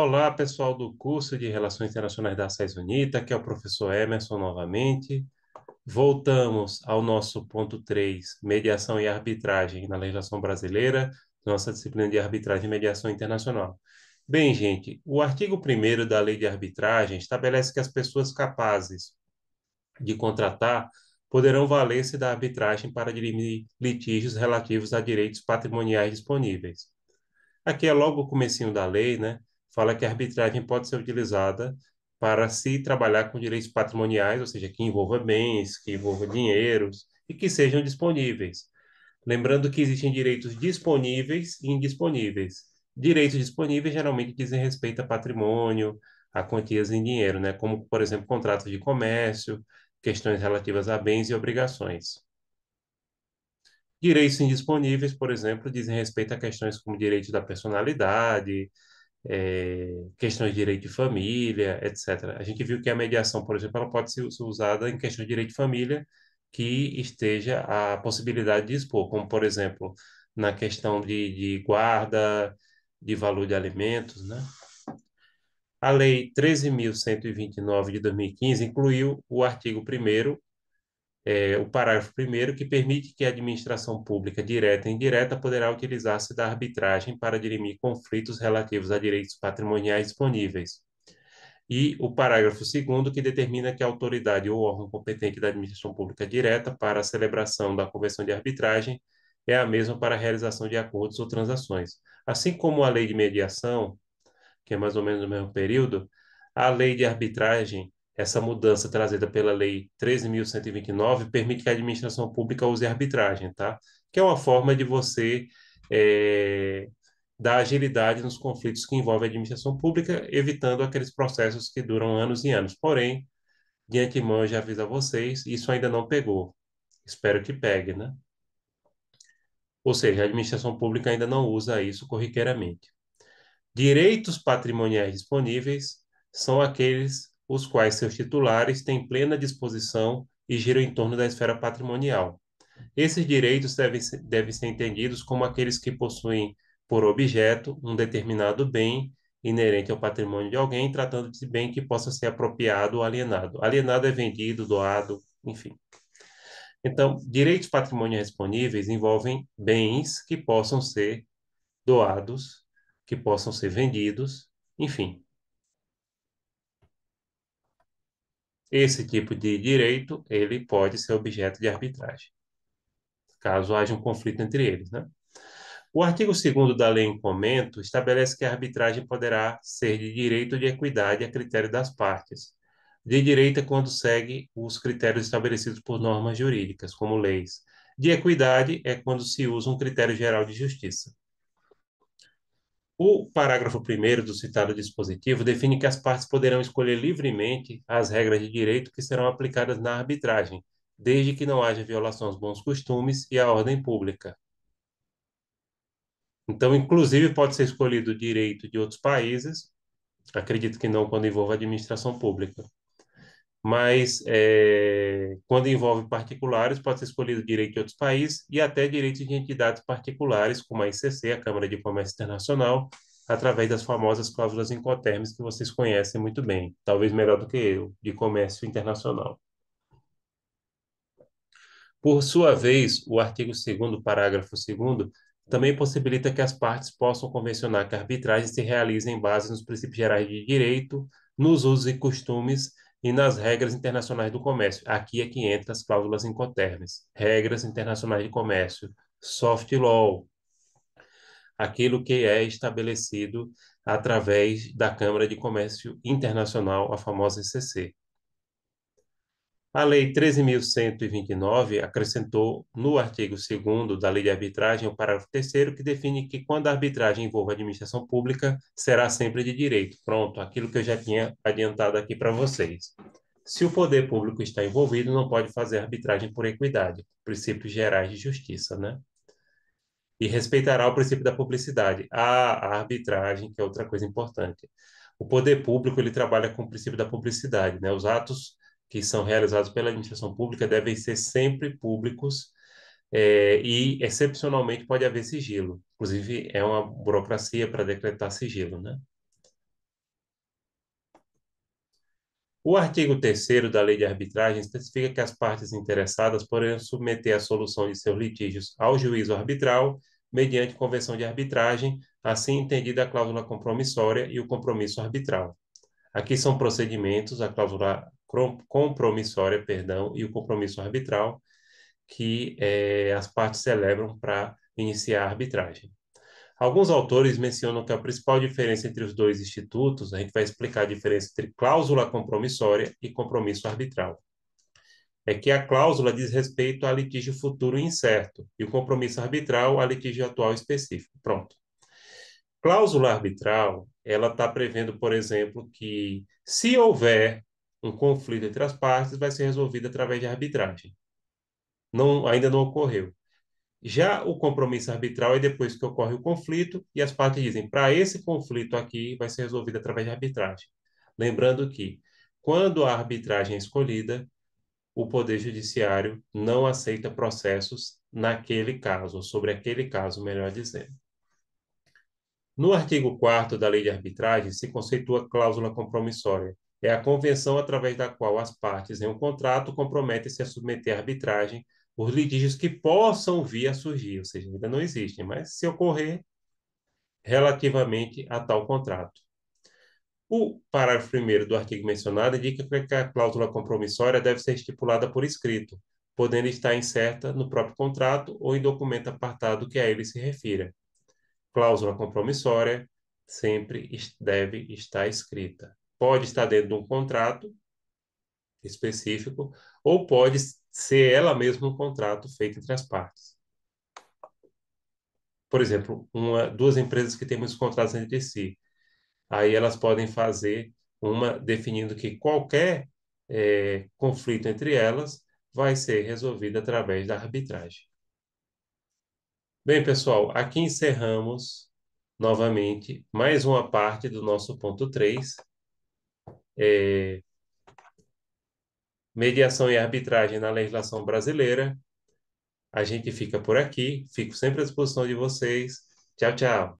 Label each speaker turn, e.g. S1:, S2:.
S1: Olá, pessoal do curso de Relações Internacionais da SES Unita, Aqui é o professor Emerson novamente. Voltamos ao nosso ponto 3, mediação e arbitragem na legislação brasileira, nossa disciplina de arbitragem e mediação internacional. Bem, gente, o artigo 1 da Lei de Arbitragem estabelece que as pessoas capazes de contratar poderão valer-se da arbitragem para dirimir litígios relativos a direitos patrimoniais disponíveis. Aqui é logo o comecinho da lei, né? fala que a arbitragem pode ser utilizada para se trabalhar com direitos patrimoniais, ou seja, que envolva bens, que envolva dinheiros e que sejam disponíveis. Lembrando que existem direitos disponíveis e indisponíveis. Direitos disponíveis geralmente dizem respeito a patrimônio, a quantias em dinheiro, né? como, por exemplo, contratos de comércio, questões relativas a bens e obrigações. Direitos indisponíveis, por exemplo, dizem respeito a questões como direito da personalidade, é, questões de direito de família, etc. A gente viu que a mediação, por exemplo, ela pode ser usada em questões de direito de família que esteja a possibilidade de expor, como, por exemplo, na questão de, de guarda, de valor de alimentos, né? A Lei 13.129 de 2015 incluiu o artigo 1 é, o parágrafo primeiro, que permite que a administração pública, direta e indireta, poderá utilizar-se da arbitragem para dirimir conflitos relativos a direitos patrimoniais disponíveis. E o parágrafo segundo, que determina que a autoridade ou órgão competente da administração pública direta para a celebração da convenção de arbitragem é a mesma para a realização de acordos ou transações. Assim como a lei de mediação, que é mais ou menos no mesmo período, a lei de arbitragem essa mudança trazida pela Lei 13.129 permite que a administração pública use arbitragem, tá? Que é uma forma de você é, dar agilidade nos conflitos que envolvem a administração pública, evitando aqueles processos que duram anos e anos. Porém, de antemão eu já aviso a vocês, isso ainda não pegou. Espero que pegue, né? Ou seja, a administração pública ainda não usa isso corriqueiramente. Direitos patrimoniais disponíveis são aqueles os quais seus titulares têm plena disposição e giram em torno da esfera patrimonial. Esses direitos devem ser, devem ser entendidos como aqueles que possuem por objeto um determinado bem inerente ao patrimônio de alguém, tratando-se de bem que possa ser apropriado ou alienado. Alienado é vendido, doado, enfim. Então, direitos patrimoniais disponíveis envolvem bens que possam ser doados, que possam ser vendidos, enfim, Esse tipo de direito, ele pode ser objeto de arbitragem, caso haja um conflito entre eles, né? O artigo 2 da lei em comento estabelece que a arbitragem poderá ser de direito ou de equidade a critério das partes. De direito é quando segue os critérios estabelecidos por normas jurídicas, como leis. De equidade é quando se usa um critério geral de justiça. O parágrafo 1 do citado dispositivo define que as partes poderão escolher livremente as regras de direito que serão aplicadas na arbitragem, desde que não haja violação aos bons costumes e à ordem pública. Então, inclusive, pode ser escolhido o direito de outros países, acredito que não quando envolva a administração pública mas é, quando envolve particulares, pode ser escolhido direito de outros países e até direitos de entidades particulares, como a ICC, a Câmara de Comércio Internacional, através das famosas cláusulas incoterms que vocês conhecem muito bem, talvez melhor do que eu, de comércio internacional. Por sua vez, o artigo 2 parágrafo 2 também possibilita que as partes possam convencionar que a arbitragem se realize em base nos princípios gerais de direito, nos usos e costumes e nas regras internacionais do comércio. Aqui é que entra as cláusulas incotermes. Regras internacionais de comércio, soft law, aquilo que é estabelecido através da Câmara de Comércio Internacional, a famosa ICC. A Lei 13.129 acrescentou, no artigo 2 da Lei de Arbitragem, o parágrafo 3 que define que, quando a arbitragem envolve a administração pública, será sempre de direito. Pronto, aquilo que eu já tinha adiantado aqui para vocês. Se o poder público está envolvido, não pode fazer arbitragem por equidade, princípios gerais de justiça, né? E respeitará o princípio da publicidade. A arbitragem, que é outra coisa importante. O poder público ele trabalha com o princípio da publicidade, né? Os atos que são realizados pela administração pública devem ser sempre públicos é, e, excepcionalmente, pode haver sigilo. Inclusive, é uma burocracia para decretar sigilo, né? O artigo 3 da Lei de Arbitragem especifica que as partes interessadas podem submeter a solução de seus litígios ao juízo arbitral mediante convenção de arbitragem, assim entendida a cláusula compromissória e o compromisso arbitral. Aqui são procedimentos, a cláusula compromissória, perdão, e o compromisso arbitral, que é, as partes celebram para iniciar a arbitragem. Alguns autores mencionam que a principal diferença entre os dois institutos, a gente vai explicar a diferença entre cláusula compromissória e compromisso arbitral, é que a cláusula diz respeito a litígio futuro incerto e o compromisso arbitral a litígio atual específico. Pronto. Cláusula arbitral, ela está prevendo, por exemplo, que se houver um conflito entre as partes vai ser resolvido através de arbitragem. Não, ainda não ocorreu. Já o compromisso arbitral é depois que ocorre o conflito e as partes dizem: para esse conflito aqui vai ser resolvido através de arbitragem. Lembrando que, quando a arbitragem é escolhida, o Poder Judiciário não aceita processos naquele caso, ou sobre aquele caso, melhor dizendo. No artigo 4 da Lei de Arbitragem se conceitua cláusula compromissória, é a convenção através da qual as partes em um contrato comprometem-se a submeter à arbitragem os litígios que possam vir a surgir, ou seja, ainda não existem, mas se ocorrer relativamente a tal contrato. O parágrafo 1 do artigo mencionado indica que a cláusula compromissória deve ser estipulada por escrito, podendo estar incerta no próprio contrato ou em documento apartado que a ele se refira. Cláusula compromissória sempre deve estar escrita pode estar dentro de um contrato específico ou pode ser ela mesma um contrato feito entre as partes. Por exemplo, uma, duas empresas que têm muitos contratos entre si, aí elas podem fazer uma definindo que qualquer é, conflito entre elas vai ser resolvido através da arbitragem. Bem, pessoal, aqui encerramos novamente mais uma parte do nosso ponto 3 é, mediação e arbitragem na legislação brasileira. A gente fica por aqui, fico sempre à disposição de vocês. Tchau, tchau.